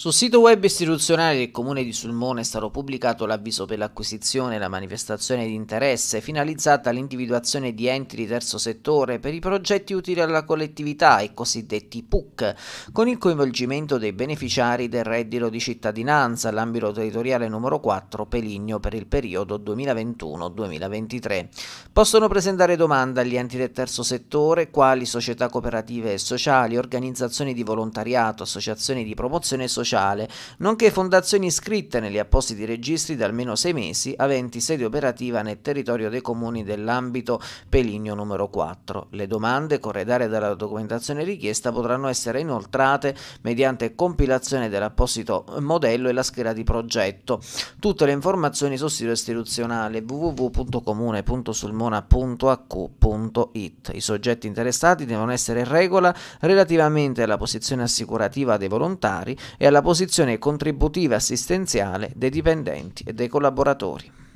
Sul sito web istituzionale del comune di Sulmone è stato pubblicato l'avviso per l'acquisizione e la manifestazione di interesse finalizzata all'individuazione di enti di terzo settore per i progetti utili alla collettività, i cosiddetti PUC, con il coinvolgimento dei beneficiari del reddito di cittadinanza all'ambito territoriale numero 4 Peligno per il periodo 2021-2023. Possono presentare domanda agli enti del terzo settore, quali società cooperative e sociali, organizzazioni di volontariato, associazioni di promozione sociale sociale, nonché fondazioni iscritte negli appositi registri da almeno sei mesi, aventi sede operativa nel territorio dei comuni dell'ambito Peligno numero 4. Le domande, corredate dalla documentazione richiesta, potranno essere inoltrate mediante compilazione dell'apposito modello e la scheda di progetto. Tutte le informazioni sul sito istituzionale www.comune.sulmona.acu.it. I soggetti interessati devono essere in regola relativamente alla posizione assicurativa dei volontari e alla della posizione contributiva assistenziale dei dipendenti e dei collaboratori.